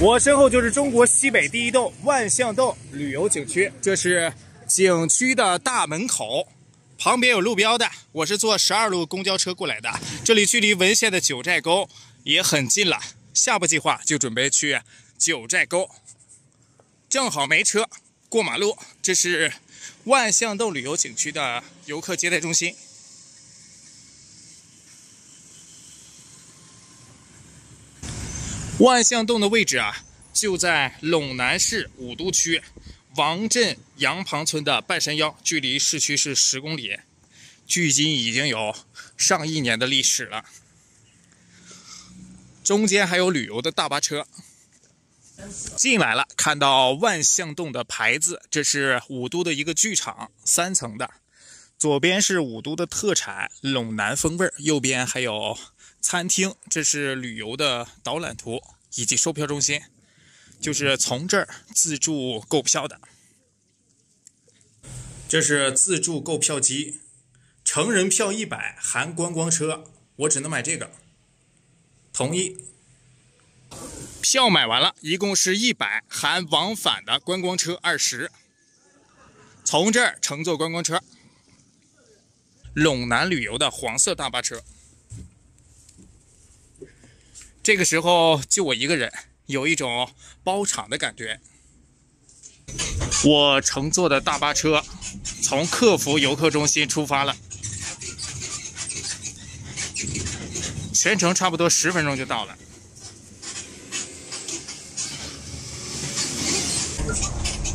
我身后就是中国西北第一洞——万象洞旅游景区，这是景区的大门口，旁边有路标的。我是坐十二路公交车过来的，这里距离文县的九寨沟也很近了。下步计划就准备去九寨沟，正好没车过马路。这是万象洞旅游景区的游客接待中心。万象洞的位置啊，就在陇南市武都区王镇杨旁村的半山腰，距离市区是十公里，距今已经有上亿年的历史了。中间还有旅游的大巴车进来了，看到万象洞的牌子，这是武都的一个剧场，三层的。左边是武都的特产陇南风味儿，右边还有餐厅。这是旅游的导览图以及售票中心，就是从这儿自助购票的。这是自助购票机，成人票一百含观光车，我只能买这个。同意。票买完了，一共是一百含往返的观光车二十。从这儿乘坐观光车。陇南旅游的黄色大巴车，这个时候就我一个人，有一种包场的感觉。我乘坐的大巴车从客服游客中心出发了，全程差不多十分钟就到了，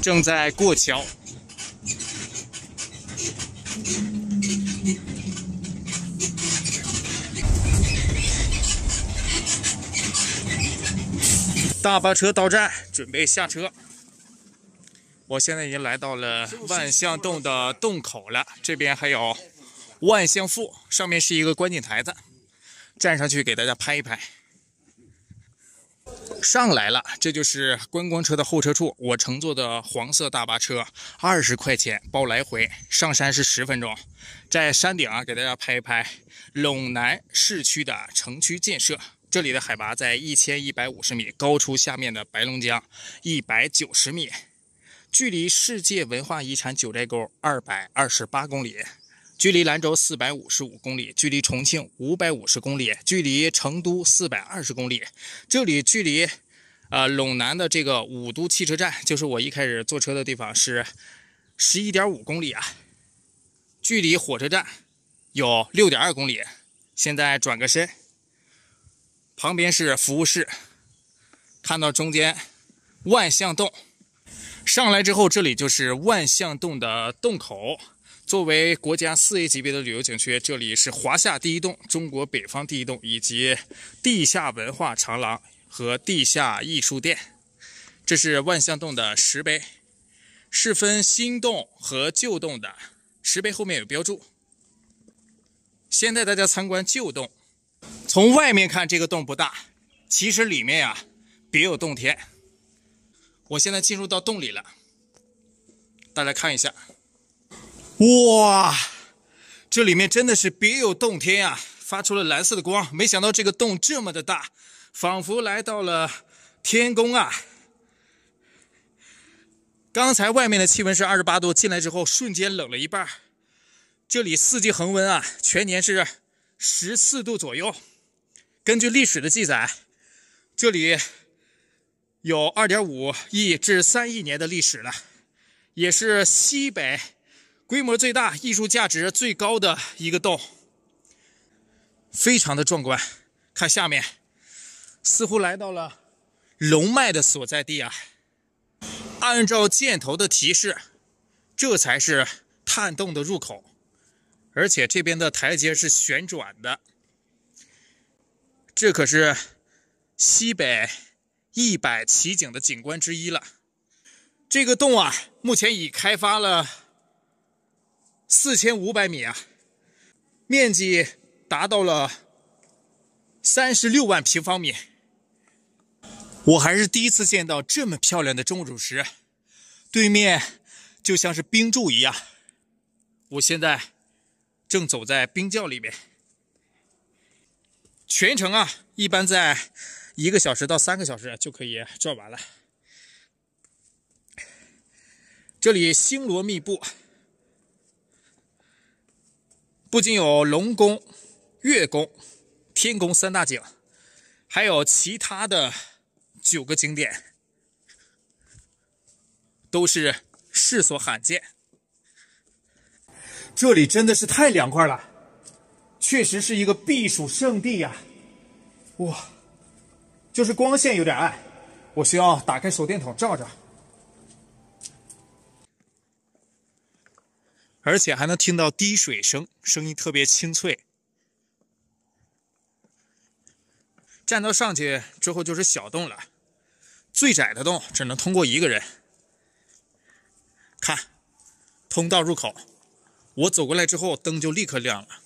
正在过桥。大巴车到站，准备下车。我现在已经来到了万象洞的洞口了，这边还有万象富，上面是一个观景台子，站上去给大家拍一拍。上来了，这就是观光车的候车处。我乘坐的黄色大巴车，二十块钱包来回。上山是十分钟，在山顶啊，给大家拍一拍陇南市区的城区建设。这里的海拔在一千一百五十米，高出下面的白龙江一百九十米，距离世界文化遗产九寨沟二百二十八公里。距离兰州四百五十五公里，距离重庆五百五十公里，距离成都四百二十公里。这里距离，呃，陇南的这个武都汽车站，就是我一开始坐车的地方，是十一点五公里啊。距离火车站有六点二公里。现在转个身，旁边是服务室，看到中间万象洞。上来之后，这里就是万象洞的洞口。作为国家四 A 级别的旅游景区，这里是华夏第一洞、中国北方第一洞，以及地下文化长廊和地下艺术殿。这是万象洞的石碑，是分新洞和旧洞的。石碑后面有标注。先带大家参观旧洞。从外面看，这个洞不大，其实里面啊，别有洞天。我现在进入到洞里了，大家看一下。哇，这里面真的是别有洞天啊！发出了蓝色的光，没想到这个洞这么的大，仿佛来到了天宫啊！刚才外面的气温是二十八度，进来之后瞬间冷了一半。这里四季恒温啊，全年是十四度左右。根据历史的记载，这里有二点五亿至三亿年的历史了，也是西北。规模最大、艺术价值最高的一个洞，非常的壮观。看下面，似乎来到了龙脉的所在地啊！按照箭头的提示，这才是探洞的入口，而且这边的台阶是旋转的。这可是西北一百奇景的景观之一了。这个洞啊，目前已开发了。四千五百米啊，面积达到了三十六万平方米。我还是第一次见到这么漂亮的钟乳石，对面就像是冰柱一样。我现在正走在冰窖里面，全程啊，一般在一个小时到三个小时就可以转完了。这里星罗密布。不仅有龙宫、月宫、天宫三大景，还有其他的九个景点，都是世所罕见。这里真的是太凉快了，确实是一个避暑胜地呀！哇，就是光线有点暗，我需要打开手电筒照照。而且还能听到滴水声，声音特别清脆。站到上去之后就是小洞了，最窄的洞只能通过一个人。看，通道入口，我走过来之后灯就立刻亮了。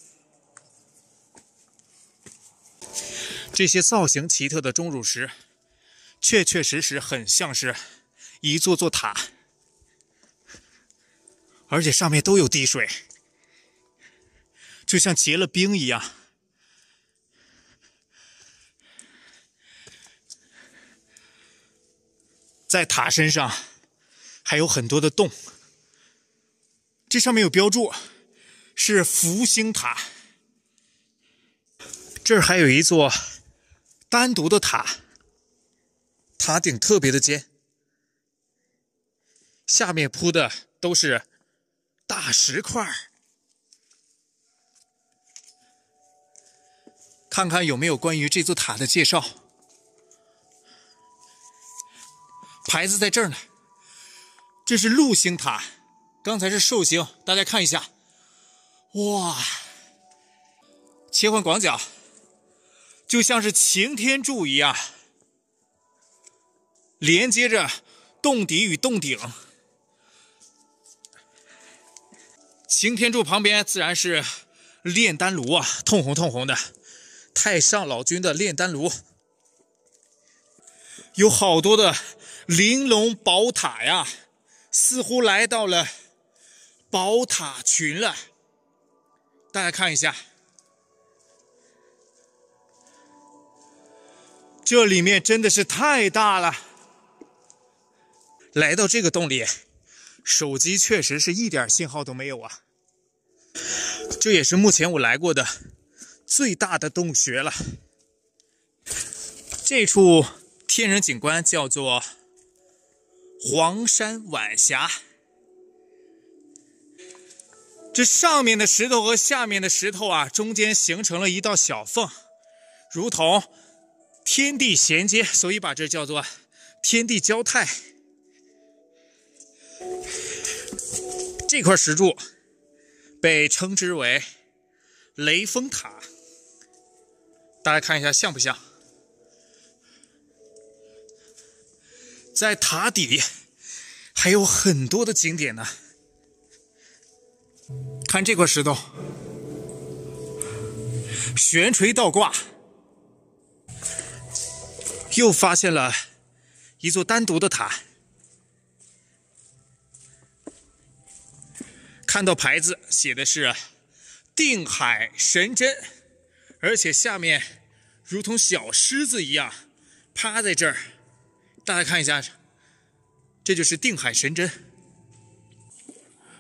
这些造型奇特的钟乳石，确确实实很像是一座座塔。而且上面都有滴水，就像结了冰一样。在塔身上还有很多的洞，这上面有标注，是福星塔。这儿还有一座单独的塔，塔顶特别的尖，下面铺的都是。大石块，看看有没有关于这座塔的介绍。牌子在这儿呢，这是鹿星塔，刚才是寿星，大家看一下，哇，切换广角，就像是擎天柱一样，连接着洞底与洞顶。擎天柱旁边自然是炼丹炉啊，通红通红的。太上老君的炼丹炉，有好多的玲珑宝塔呀，似乎来到了宝塔群了。大家看一下，这里面真的是太大了。来到这个洞里，手机确实是一点信号都没有啊。这也是目前我来过的最大的洞穴了。这处天然景观叫做黄山晚霞。这上面的石头和下面的石头啊，中间形成了一道小缝，如同天地衔接，所以把这叫做天地交泰。这块石柱。被称之为雷峰塔，大家看一下像不像？在塔底还有很多的景点呢。看这块石头，悬垂倒挂，又发现了一座单独的塔。看到牌子写的是“定海神针”，而且下面如同小狮子一样趴在这儿。大家看一下，这就是定海神针。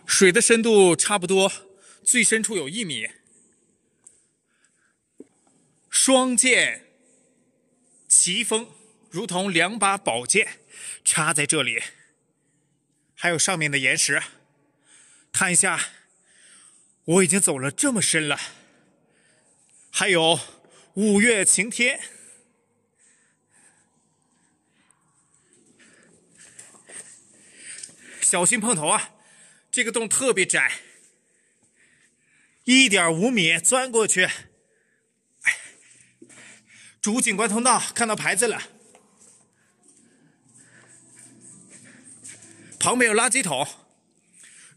水的深度差不多，最深处有一米。双剑齐锋，如同两把宝剑插在这里，还有上面的岩石。看一下，我已经走了这么深了，还有五月晴天，小心碰头啊！这个洞特别窄，一点五米，钻过去。主景观通道，看到牌子了，旁边有垃圾桶。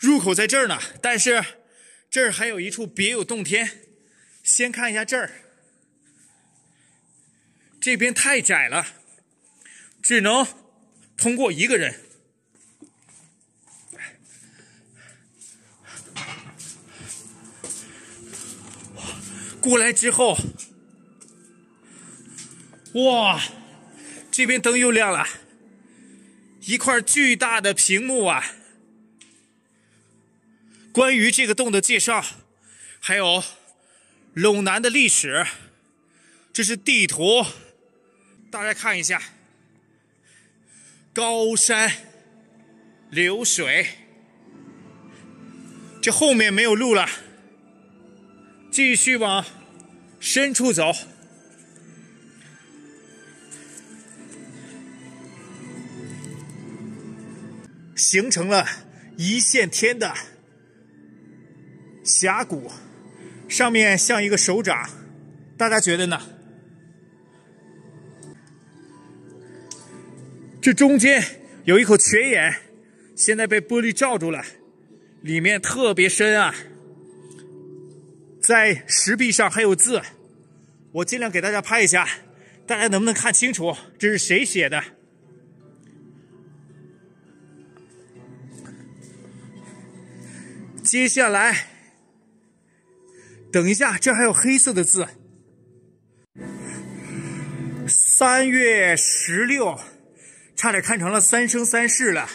入口在这儿呢，但是这儿还有一处别有洞天。先看一下这儿，这边太窄了，只能通过一个人。过来之后，哇，这边灯又亮了，一块巨大的屏幕啊！关于这个洞的介绍，还有陇南的历史。这是地图，大家看一下。高山流水，这后面没有路了，继续往深处走，形成了一线天的。峡谷上面像一个手掌，大家觉得呢？这中间有一口泉眼，现在被玻璃罩住了，里面特别深啊！在石壁上还有字，我尽量给大家拍一下，大家能不能看清楚？这是谁写的？接下来。等一下，这还有黑色的字。三月十六，差点看成了《三生三世》了。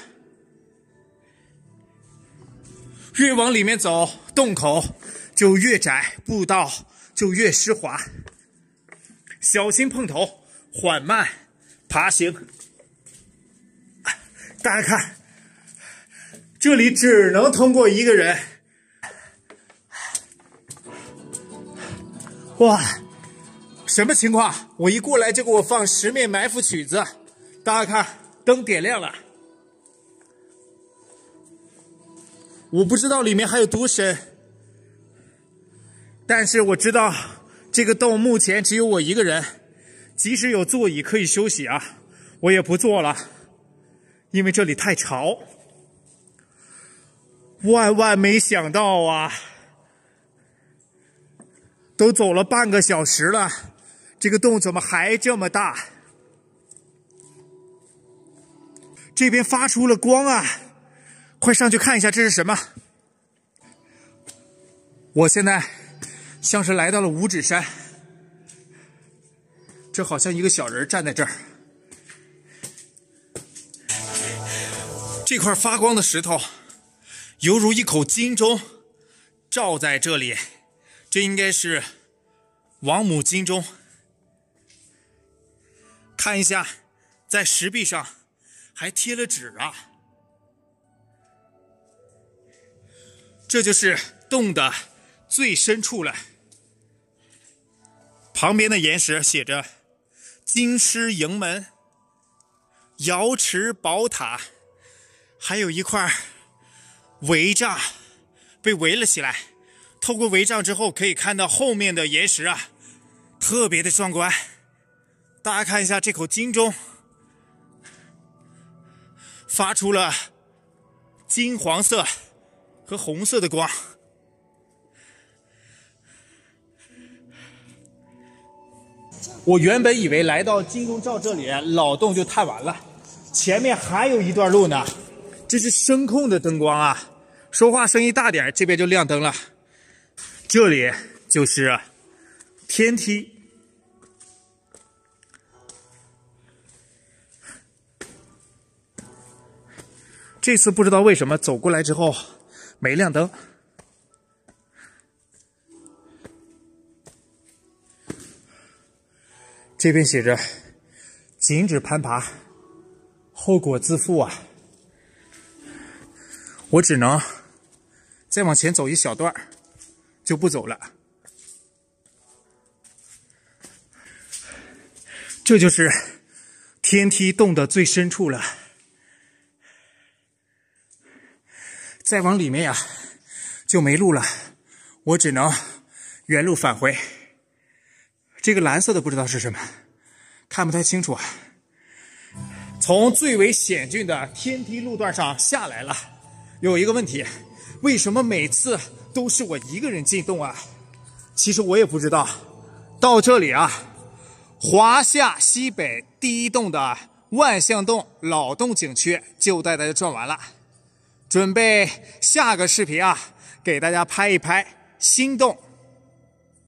越往里面走，洞口就越窄，步道就越湿滑，小心碰头，缓慢爬行。大家看，这里只能通过一个人。哇，什么情况？我一过来就给我放《十面埋伏》曲子，大家看，灯点亮了。我不知道里面还有多深，但是我知道这个洞目前只有我一个人。即使有座椅可以休息啊，我也不坐了，因为这里太潮。万万没想到啊！都走了半个小时了，这个洞怎么还这么大？这边发出了光啊！快上去看一下，这是什么？我现在像是来到了五指山，这好像一个小人站在这儿。这块发光的石头，犹如一口金钟，罩在这里。这应该是《王母金钟》，看一下，在石壁上还贴了纸啊。这就是洞的最深处了。旁边的岩石写着“金狮营门”，“瑶池宝塔”，还有一块围栅被围了起来。透过帷帐之后，可以看到后面的岩石啊，特别的壮观。大家看一下这口金钟，发出了金黄色和红色的光。我原本以为来到金钟罩这里，老洞就探完了，前面还有一段路呢。这是声控的灯光啊，说话声音大点，这边就亮灯了。这里就是天梯。这次不知道为什么走过来之后没亮灯。这边写着“禁止攀爬，后果自负”啊！我只能再往前走一小段。就不走了，这就是天梯洞的最深处了。再往里面呀，就没路了，我只能原路返回。这个蓝色的不知道是什么，看不太清楚啊。从最为险峻的天梯路段上下来了，有一个问题。为什么每次都是我一个人进洞啊？其实我也不知道。到这里啊，华夏西北第一洞的万象洞老洞景区就带大家转完了，准备下个视频啊，给大家拍一拍新洞。